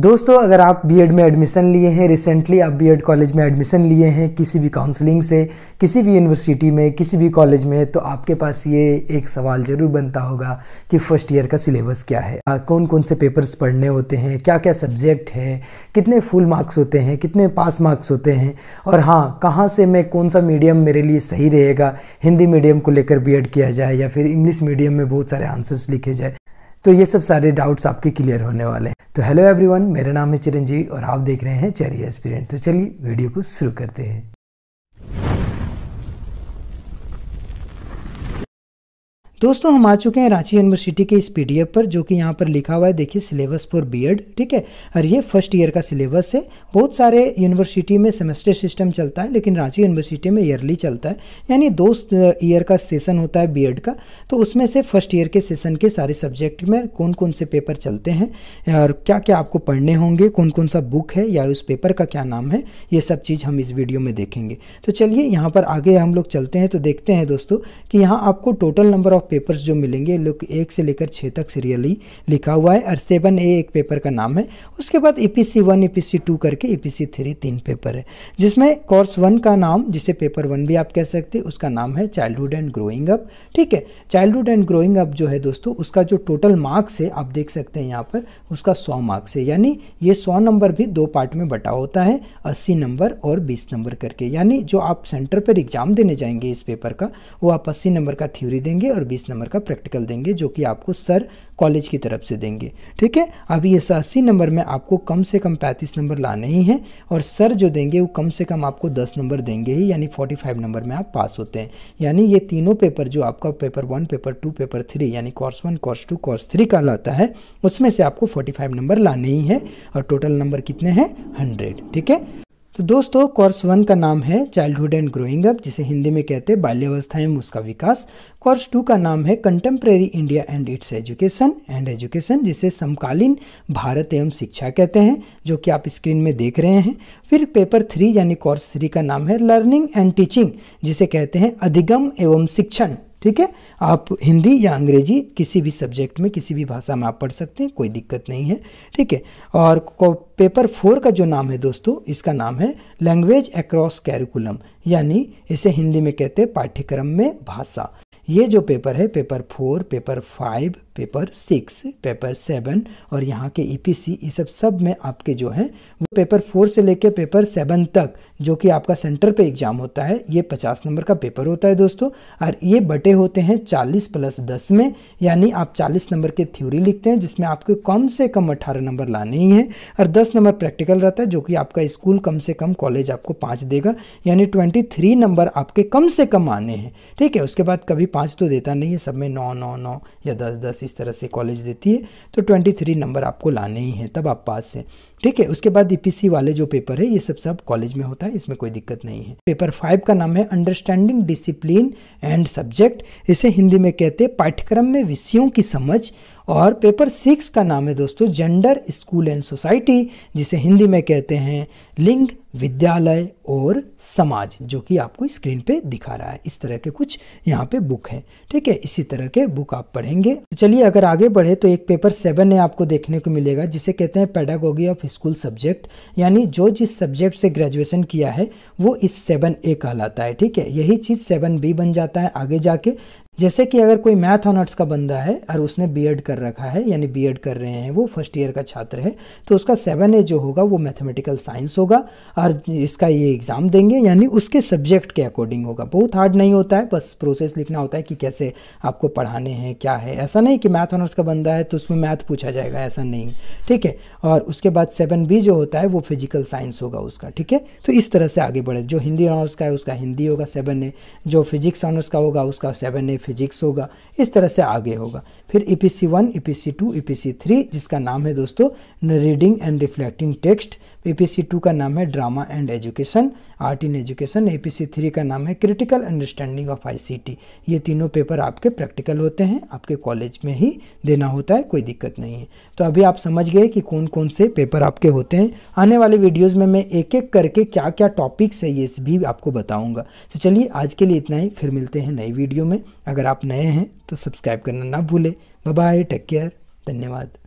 दोस्तों अगर आप बीएड में एडमिशन लिए हैं रिसेंटली आप बीएड कॉलेज में एडमिशन लिए हैं किसी भी काउंसलिंग से किसी भी यूनिवर्सिटी में किसी भी कॉलेज में तो आपके पास ये एक सवाल ज़रूर बनता होगा कि फ़र्स्ट ईयर का सिलेबस क्या है आ, कौन कौन से पेपर्स पढ़ने होते हैं क्या क्या सब्जेक्ट हैं कितने फुल मार्क्स होते हैं कितने पास मार्क्स होते हैं और हाँ कहाँ से मैं कौन सा मीडियम मेरे लिए सही रहेगा हिंदी मीडियम को लेकर बी किया जाए या फिर इंग्लिश मीडियम में बहुत सारे आंसर्स लिखे जाए तो ये सब सारे डाउट्स आपके क्लियर होने वाले हैं तो हेलो एवरीवन मेरा नाम है चिरंजीव और आप देख रहे हैं चेरी एस्पिरेंट तो चलिए वीडियो को शुरू करते हैं दोस्तों हम आ चुके हैं रांची यूनिवर्सिटी के इस पीडीएफ पर जो कि यहाँ पर लिखा हुआ है देखिए सिलेबस फॉर बीएड ठीक है और ये फर्स्ट ईयर का सिलेबस है बहुत सारे यूनिवर्सिटी में सेमेस्टर सिस्टम चलता है लेकिन रांची यूनिवर्सिटी में ईयरली चलता है यानी दो ईयर का सेशन होता है बी का तो उसमें से फर्स्ट ईयर के सेशन के सारे सब्जेक्ट में कौन कौन से पेपर चलते हैं और क्या क्या आपको पढ़ने होंगे कौन कौन सा बुक है या उस पेपर का क्या नाम है ये सब चीज़ हम इस वीडियो में देखेंगे तो चलिए यहाँ पर आगे हम लोग चलते हैं तो देखते हैं दोस्तों कि यहाँ आपको टोटल नंबर ऑफ पेपर्स जो मिलेंगे लुक एक से लेकर छः तक सीरियली लिखा हुआ है और सेवन ए एक पेपर का नाम है उसके बाद A P C one A P C two करके ए पी सी थ्री तीन पेपर है जिसमें कोर्स वन का नाम जिसे पेपर वन भी आप कह सकते हैं उसका नाम है चाइल्डहुड एंड ग्रोइंग अप ठीक है चाइल्डहुड एंड ग्रोइंग अप जो है दोस्तों उसका जो टोटल मार्क्स है आप देख सकते हैं यहाँ पर उसका सौ मार्क्स है यानी ये सौ नंबर भी दो पार्ट में बटा होता है अस्सी नंबर और बीस नंबर करके यानी जो आप सेंटर पर एग्जाम देने जाएंगे इस पेपर का वो आप अस्सी नंबर का थ्योरी देंगे और बीस बीस नंबर का प्रैक्टिकल देंगे जो कि आपको सर कॉलेज की तरफ से देंगे ठीक है अभी इस अस्सी नंबर में आपको कम से कम पैंतीस नंबर लाने ही हैं और सर जो देंगे वो कम से कम आपको दस नंबर देंगे ही यानी फोर्टी फाइव नंबर में आप पास होते हैं यानी ये तीनों पेपर जो आपका paper one paper two paper three यानी course one course two course three का लाता है उसमें से आपको फोर्टी फाइव नंबर लाने ही है और टोटल नंबर कितने हैं हंड्रेड ठीक है तो दोस्तों कोर्स वन का नाम है चाइल्डहुड एंड ग्रोइंग अप जिसे हिंदी में कहते हैं बाल्यवस्था एवं उसका विकास कोर्स टू का नाम है contemporary India and its education and education जिसे समकालीन भारत एवं शिक्षा कहते हैं जो कि आप स्क्रीन में देख रहे हैं फिर पेपर थ्री यानी कोर्स थ्री का नाम है लर्निंग एंड टीचिंग जिसे कहते हैं अधिगम एवं शिक्षण ठीक है आप हिंदी या अंग्रेजी किसी भी सब्जेक्ट में किसी भी भाषा में आप पढ़ सकते हैं कोई दिक्कत नहीं है ठीक है और पेपर फोर का जो नाम है दोस्तों इसका नाम है लैंग्वेज एक्रॉस कैरिकुलम यानी इसे हिंदी में कहते हैं पाठ्यक्रम में भाषा ये जो पेपर है paper four paper five paper six paper seven और यहाँ के ईपीसी e ये सब सब में आपके जो हैं वो पेपर फोर से लेकर पेपर सेवन तक जो कि आपका सेंटर पे एग्जाम होता है ये पचास नंबर का पेपर होता है दोस्तों और ये बटे होते हैं चालीस प्लस दस में यानी आप चालीस नंबर के थ्योरी लिखते हैं जिसमें आपको कम से कम 18 नंबर लाने ही हैं और दस नंबर प्रैक्टिकल रहता है जो कि आपका स्कूल कम से कम कॉलेज आपको पाँच देगा यानी ट्वेंटी थ्री नंबर आपके कम से कम आने हैं ठीक है उसके बाद कभी पाँच तो देता नहीं है सब में नौ नौ नौ या दस दस इस तरह से कॉलेज देती है तो ट्वेंटी थ्री नंबर आपको लाने ही हैं तब आप पास हैं ठीक है उसके बाद ईपीसी वाले जो पेपर है ये सब सब कॉलेज में होता है इसमें कोई दिक्कत नहीं है पेपर फाइव का नाम है अंडरस्टैंडिंग डिसिप्लिन एंड सब्जेक्ट इसे हिंदी में कहते हैं पाठ्यक्रम में विषयों की समझ और पेपर सिक्स का नाम है दोस्तों जेंडर स्कूल एंड सोसाइटी जिसे हिंदी में कहते हैं लिंग विद्यालय और समाज जो कि आपको स्क्रीन पे दिखा रहा है इस तरह के कुछ यहाँ पे बुक है ठीक है इसी तरह के बुक आप पढ़ेंगे तो चलिए अगर आगे बढ़े तो एक पेपर सेवन है आपको देखने को मिलेगा जिसे कहते हैं पेडागोगी ऑफ स्कूल सब्जेक्ट यानी जो जिस सब्जेक्ट से ग्रेजुएशन किया है वो इस सेवन ए कहलाता है ठीक है यही चीज़ सेवन बी बन जाता है आगे जाके जैसे कि अगर कोई मैथ ऑनर्स का बंदा है और उसने बीएड कर रखा है यानी बीएड कर रहे हैं वो फर्स्ट ईयर का छात्र है तो उसका सेवन ए जो होगा वो मैथमेटिकल साइंस होगा और इसका ये एग्ज़ाम देंगे यानी उसके सब्जेक्ट के अकॉर्डिंग होगा बहुत हार्ड नहीं होता है बस प्रोसेस लिखना होता है कि कैसे आपको पढ़ाने हैं क्या है ऐसा नहीं कि मैथ ऑनर्स का बंदा है तो उसमें मैथ पूछा जाएगा ऐसा नहीं ठीक है और उसके बाद सेवन बी जो होता है वो फिजिकल साइंस होगा उसका ठीक है तो इस तरह से आगे बढ़े जो हिंदी ऑनर्स का है उसका हिंदी होगा सेवन ए जो फिजिक्स ऑनर्स का होगा उसका सेवन ए फिजिक्स होगा इस तरह से आगे होगा फिर E P C one E P C two E P C three जिसका नाम है दोस्तों reading and reflecting text APC two का नाम है drama and education art in education APC three का नाम है क्रिटिकल अंडरस्टैंडिंग ऑफ आईसीटी ये तीनों पेपर आपके प्रैक्टिकल होते हैं आपके कॉलेज में ही देना होता है कोई दिक्कत नहीं है तो अभी आप समझ गए कि कौन कौन से पेपर आपके होते हैं आने वाले वीडियोज़ में मैं एक एक करके क्या क्या टॉपिक्स है ये भी आपको बताऊँगा तो चलिए आज के लिए इतना ही फिर मिलते हैं नई वीडियो में अगर आप नए हैं तो सब्सक्राइब करना ना भूलें बाय टेक केयर धन्यवाद